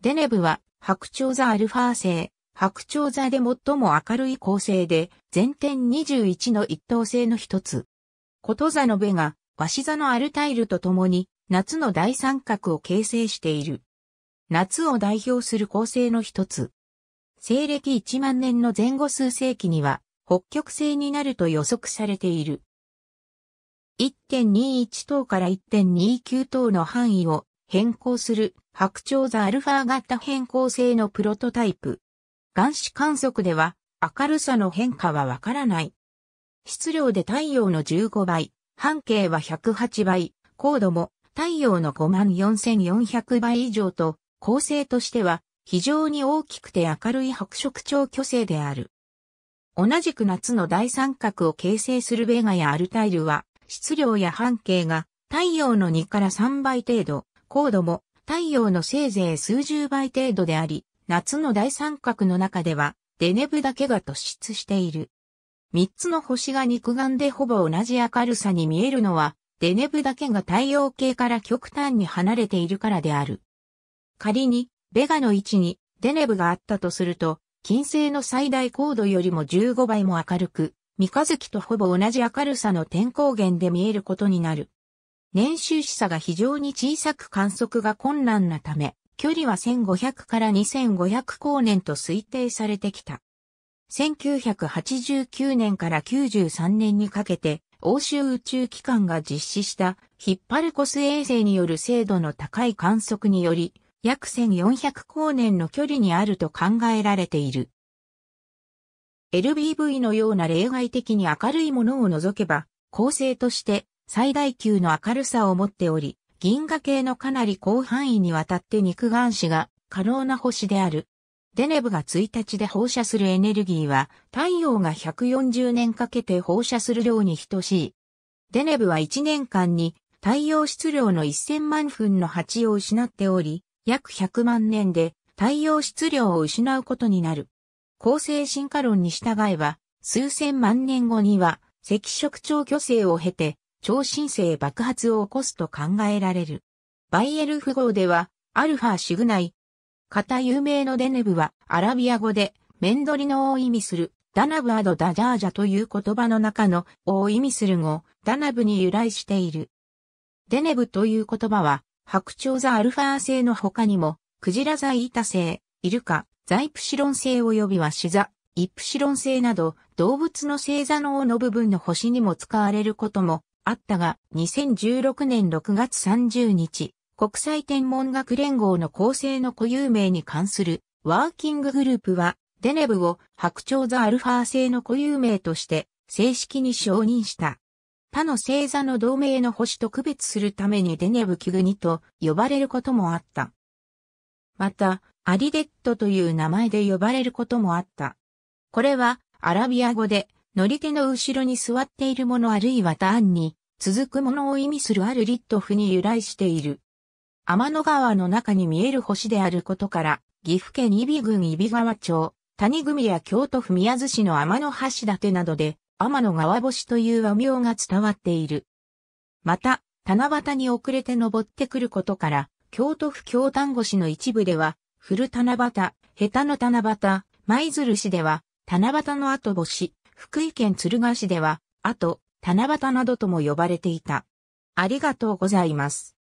デネブは白鳥座アルファ星、白鳥座で最も明るい構成で、全天21の一等星の一つ。こと座の部が、鷲座のアルタイルと共に、夏の大三角を形成している。夏を代表する構成の一つ。西暦1万年の前後数世紀には、北極星になると予測されている。1.21等から1.29等の範囲を変更する白鳥座アルファ型変更性のプロトタイプ。眼視観測では明るさの変化はわからない。質量で太陽の15倍、半径は108倍、高度も太陽の54,400倍以上と構成としては非常に大きくて明るい白色超巨星である。同じく夏の大三角を形成するベガやアルタイルは、質量や半径が太陽の2から3倍程度、高度も太陽のせいぜい数十倍程度であり、夏の大三角の中ではデネブだけが突出している。三つの星が肉眼でほぼ同じ明るさに見えるのは、デネブだけが太陽系から極端に離れているからである。仮に、ベガの位置にデネブがあったとすると、金星の最大高度よりも15倍も明るく、三日月とほぼ同じ明るさの天光源で見えることになる。年収視差が非常に小さく観測が困難なため、距離は1500から2500光年と推定されてきた。1989年から93年にかけて、欧州宇宙機関が実施したヒッパルコス衛星による精度の高い観測により、約1400光年の距離にあると考えられている。LBV のような例外的に明るいものを除けば、構成として最大級の明るさを持っており、銀河系のかなり広範囲にわたって肉眼視が可能な星である。デネブが1日で放射するエネルギーは太陽が140年かけて放射する量に等しい。デネブは1年間に太陽質量の1000万分の8を失っており、約100万年で太陽質量を失うことになる。恒星進化論に従えば、数千万年後には赤色超巨星を経て超新星爆発を起こすと考えられる。バイエルフ号では、アルファシグナイ。型有名のデネブは、アラビア語で、メンドリノを意味する、ダナブアドダジャージャという言葉の中の、を意味する語、ダナブに由来している。デネブという言葉は、白鳥座アルファ星の他にも、クジラ座イータ星、イルカ、ザイプシロン星及びはシザ、イプシロン星など、動物の星座の王の部分の星にも使われることもあったが、2016年6月30日、国際天文学連合の構成の固有名に関するワーキンググループは、デネブを白鳥座アルファ星の固有名として正式に承認した。他の星座の同盟の星と区別するためにデネブキグニと呼ばれることもあった。また、アリデットという名前で呼ばれることもあった。これはアラビア語で乗り手の後ろに座っているものあるいはターンに続くものを意味するあるリットフに由来している。天の川の中に見える星であることから、岐阜県揖斐郡揖斐川町、谷組や京都府宮津市の天の橋立などで、天の川星という和名が伝わっている。また、七夕に遅れて登ってくることから、京都府京丹後市の一部では、古七夕、下手の七夕、舞鶴市では、七夕の後星、福井県敦賀市では、あと、七夕などとも呼ばれていた。ありがとうございます。